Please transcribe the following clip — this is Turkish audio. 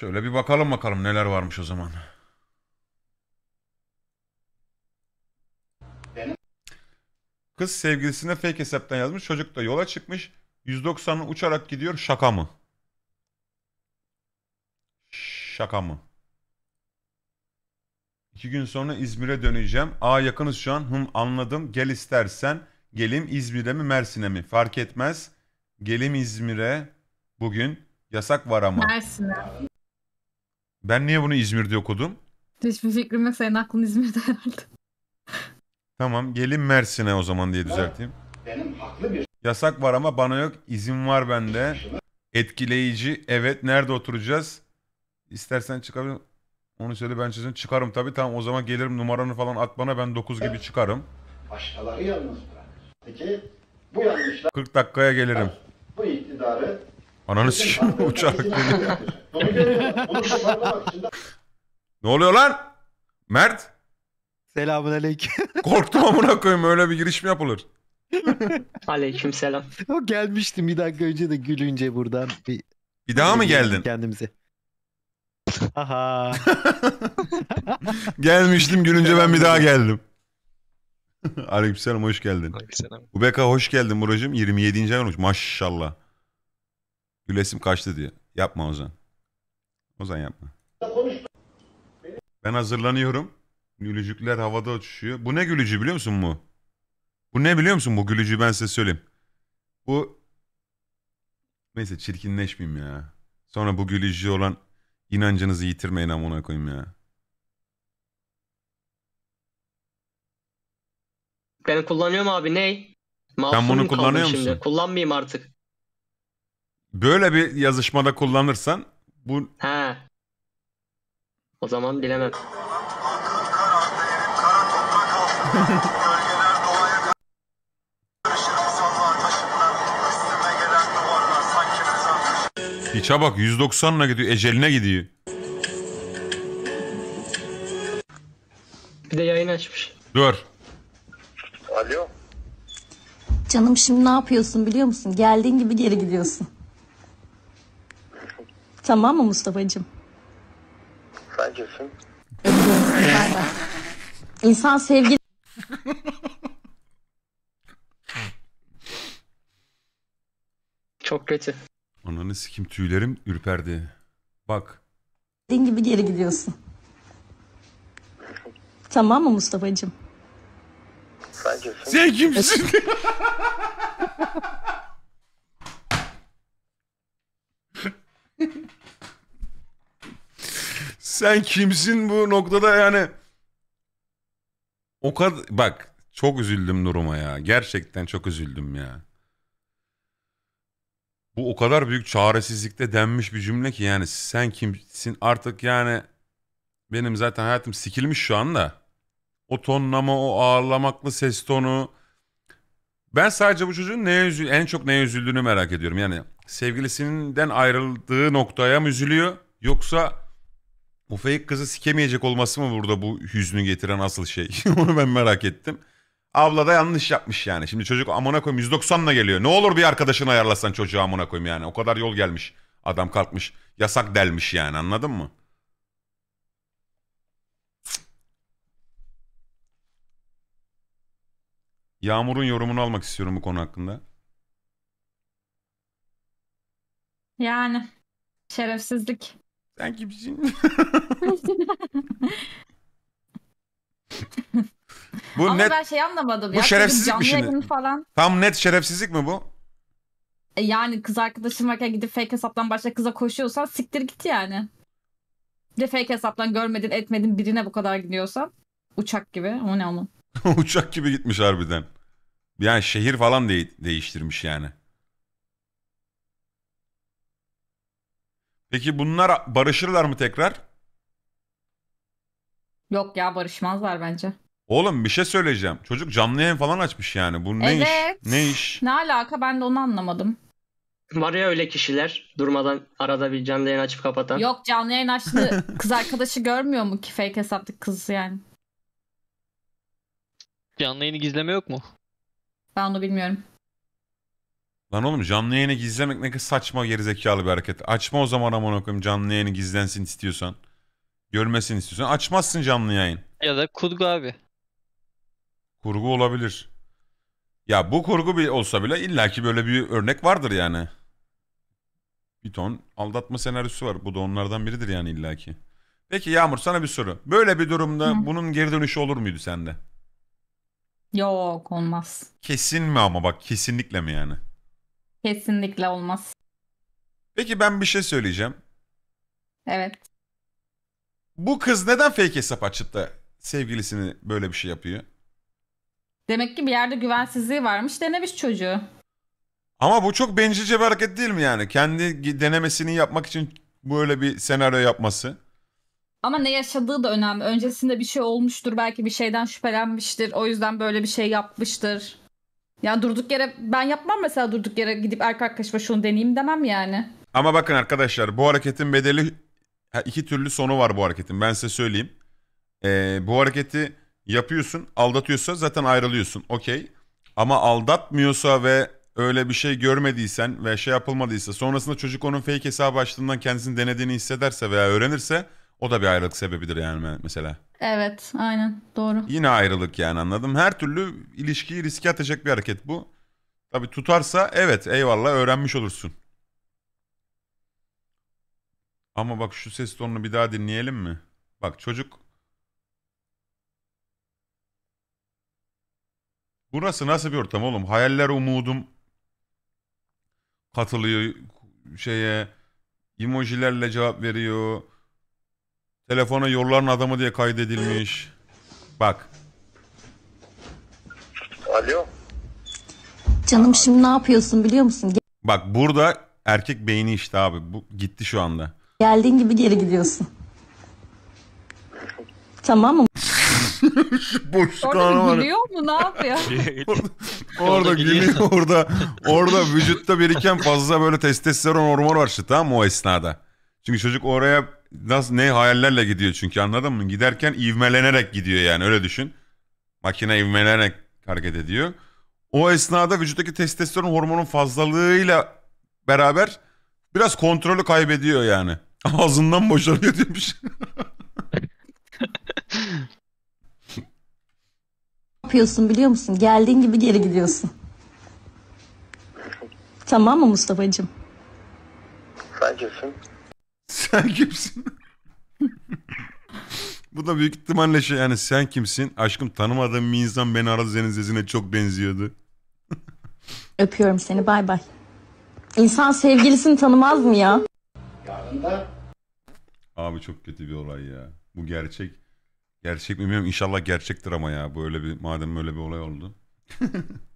Şöyle bir bakalım bakalım neler varmış o zaman. Kız sevgilisine fake hesaptan yazmış. Çocuk da yola çıkmış. 190'ı uçarak gidiyor. Şaka mı? Şaka mı? İki gün sonra İzmir'e döneceğim. Aa yakınız şu an. Hım anladım. Gel istersen. Gelim İzmir'e mi Mersin'e mi? Fark etmez. Gelim İzmir'e bugün. Yasak var ama. Mersin'e. Ben niye bunu İzmir'de okudum? Hiçbir fikrim yok. Senin aklın İzmir'de herhalde. Tamam gelin Mersin'e o zaman diye düzelteyim. Benim haklı bir Yasak var ama bana yok. izin var bende. Etkileyici. Evet nerede oturacağız? İstersen çıkabilir. Onu söyle ben çizim. Çıkarım tabii. Tamam o zaman gelirim numaranı falan at bana. Ben 9 gibi çıkarım. başkaları yalnız bırakır. Peki bu yanlışlar 40 dakikaya gelirim. bu iktidarı Ananı sikim uçak? geliyor. ne oluyor lan? Mert? Selamun aleyküm. Korktum amına koyayım öyle bir giriş mi yapılır? Aleyküm selam. O gelmiştim bir dakika önce de gülünce buradan. Bir, bir daha mı geldin? Kendimize. Aha. Gelmiştim gülünce ben bir daha geldim. Aleyküm selam hoş geldin. Aleyküm Aleykümselam. Ubeka hoş geldin Buracığım. 27. ay olmuş maşallah. Gülesim kaçtı diye. Yapma Ozan. Ozan yapma. Ben hazırlanıyorum. Gülücükler havada uçuşuyor. Bu ne gülücü biliyor musun bu? Bu ne biliyor musun bu gülücü ben size söyleyeyim. Bu neyse çirkinleşmeyeyim ya. Sonra bu gülücü olan inancınızı yitirmeyin amına koyayım ya. Ben kullanıyorum abi ney? Masumum bunu kaldım kullanıyor musun? Kullanmayayım artık. Böyle bir yazışmada kullanırsan bu He. O zaman bilemem. Hiç'e bak 190'la gidiyor eceline gidiyor. Bir de yayın açmış. Dur. Alo. Canım şimdi ne yapıyorsun biliyor musun? Geldiğin gibi geri gidiyorsun. Tamam mı Mustafa'cığım? Sen kimsin? İnsan sevgi Çok kötü. Ananı sikim tüylerim ürperdi. Bak. dediğin gibi geri gidiyorsun. Tamam mı Mustafa'cığım? Sen kimsin? Sen kimsin? Sen kimsin bu noktada yani? O kadar bak çok üzüldüm duruma ya. Gerçekten çok üzüldüm ya. Bu o kadar büyük çaresizlikte denmiş bir cümle ki yani sen kimsin artık yani benim zaten hayatım sikilmiş şu anda. O tonlama, o ağırlamaklı ses tonu. Ben sadece bu çocuğun neye üzül en çok neye üzüldüğünü merak ediyorum. Yani sevgilisinden ayrıldığı noktaya mı üzülüyor yoksa bu fake kızı sikemeyecek olması mı burada bu hüznü getiren asıl şey? Onu ben merak ettim. Abla da yanlış yapmış yani. Şimdi çocuk amına koyayım 190'la geliyor. Ne olur bir arkadaşını ayarlasan çocuğu amına koyayım yani. O kadar yol gelmiş. Adam kalkmış. Yasak delmiş yani anladın mı? Yağmur'un yorumunu almak istiyorum bu konu hakkında. Yani şerefsizlik. Sen kimsin? bu Ama net ben şey anlamadım bu ya. şerefsizlik mi şimdi? Falan. tam net şerefsizlik mi bu? E, yani kız arkadaşın varken gidip fake hesaptan başka kıza koşuyorsan siktir git yani. Bir de fake hesaptan görmedin etmedin birine bu kadar gidiyorsan. Uçak gibi o ne ama. Uçak gibi gitmiş harbiden. Yani şehir falan de- değiştirmiş yani. Peki bunlar barışırlar mı tekrar? Yok ya barışmazlar bence. Oğlum bir şey söyleyeceğim. Çocuk canlı yayın falan açmış yani. Bu ne Evet. iş? Ne iş? Ne alaka ben de onu anlamadım. Var ya öyle kişiler durmadan arada bir canlı yayın açıp kapatan. Yok canlı yayın açtı kız arkadaşı görmüyor mu ki fake hesaplı kız yani. Canlı yayını gizleme yok mu? Ben onu bilmiyorum. Lan oğlum canlı yayını gizlemek ne kadar saçma gerizekalı bir hareket. Açma o zaman amına koyayım canlı yayını gizlensin istiyorsan. Görmesin istiyorsan. Açmazsın canlı yayın. Ya da kurgu abi. Kurgu olabilir. Ya bu kurgu bir olsa bile illaki böyle bir örnek vardır yani. Bir ton aldatma senaryosu var. Bu da onlardan biridir yani illaki. Peki Yağmur sana bir soru. Böyle bir durumda Hı. bunun geri dönüşü olur muydu sende? Yok olmaz. Kesin mi ama bak kesinlikle mi yani? Kesinlikle olmaz. Peki ben bir şey söyleyeceğim. Evet. Bu kız neden fake hesap açıp da sevgilisini böyle bir şey yapıyor? Demek ki bir yerde güvensizliği varmış denemiş çocuğu. Ama bu çok bencilce bir hareket değil mi yani? Kendi denemesini yapmak için böyle bir senaryo yapması. Ama ne yaşadığı da önemli. Öncesinde bir şey olmuştur. Belki bir şeyden şüphelenmiştir. O yüzden böyle bir şey yapmıştır. Yani durduk yere ben yapmam mesela durduk yere gidip erkek arkadaşıma şunu deneyeyim demem yani. Ama bakın arkadaşlar bu hareketin bedeli iki türlü sonu var bu hareketin ben size söyleyeyim. Ee, bu hareketi yapıyorsun aldatıyorsa zaten ayrılıyorsun okey. Ama aldatmıyorsa ve öyle bir şey görmediysen ve şey yapılmadıysa sonrasında çocuk onun fake hesabı açtığından kendisini denediğini hissederse veya öğrenirse o da bir ayrılık sebebidir yani mesela. Evet aynen doğru. Yine ayrılık yani anladım. Her türlü ilişkiyi riske atacak bir hareket bu. Tabii tutarsa evet eyvallah öğrenmiş olursun. Ama bak şu ses tonunu bir daha dinleyelim mi? Bak çocuk... Burası nasıl bir ortam oğlum? Hayaller umudum katılıyor şeye emojilerle cevap veriyor. Telefona yolların adamı diye kaydedilmiş. Bak. Alo. Canım şimdi ne yapıyorsun biliyor musun? Ge- Bak burada erkek beyni işte abi. Bu gitti şu anda. Geldiğin gibi geri gidiyorsun. tamam mı? Boşluk anı var. gülüyor mu? Ne yapıyor? Orada gülüyor orada. Orada vücutta biriken fazla böyle testosteron hormonu var işte tamam mı o esnada. Çünkü çocuk oraya nasıl ne hayallerle gidiyor çünkü anladın mı? Giderken ivmelenerek gidiyor yani öyle düşün. Makine ivmelenerek hareket ediyor. O esnada vücuttaki testosteron hormonun fazlalığıyla beraber biraz kontrolü kaybediyor yani. Ağzından boşanıyor demiş. yapıyorsun biliyor musun? Geldiğin gibi geri gidiyorsun. Tamam mı Mustafa'cığım? Sence sen kimsin? Bu da büyük ihtimalle şey yani sen kimsin? Aşkım tanımadığım bir insan beni aradı senin sesine çok benziyordu. Öpüyorum seni bay bay. İnsan sevgilisini tanımaz mı ya? Yarın Abi çok kötü bir olay ya. Bu gerçek. Gerçek mi bilmiyorum. inşallah gerçektir ama ya. Böyle bir madem böyle bir olay oldu.